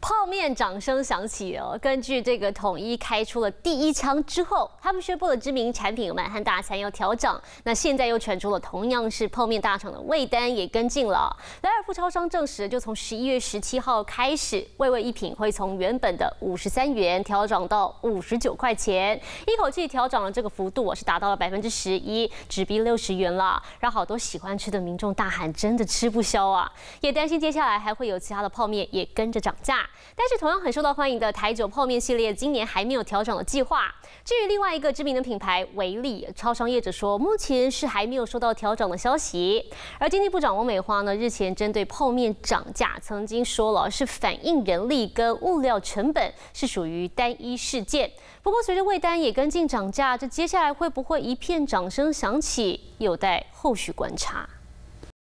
泡面掌声响起哦！根据这个统一开出了第一枪之后，他们宣布了知名产品满汉大餐要调整。那现在又传出了同样是泡面大厂的味丹也跟进了。莱尔富超商证实，就从十一月十七号开始，味味一品会从原本的五十三元调整到五十九块钱，一口气调整了这个幅度，是达到了百分之十一，直逼六十元了，让好多喜欢吃的民众大喊真的吃不消啊！也担心接下来还会有其他的泡面也跟着涨价。但是同样很受到欢迎的台酒泡面系列，今年还没有调整的计划。至于另外一个知名的品牌维力，超商业者说目前是还没有收到调整的消息。而经济部长王美花呢，日前针对泡面涨价曾经说了是反映人力跟物料成本，是属于单一事件。不过随着味丹也跟进涨价，这接下来会不会一片掌声响起，有待后续观察。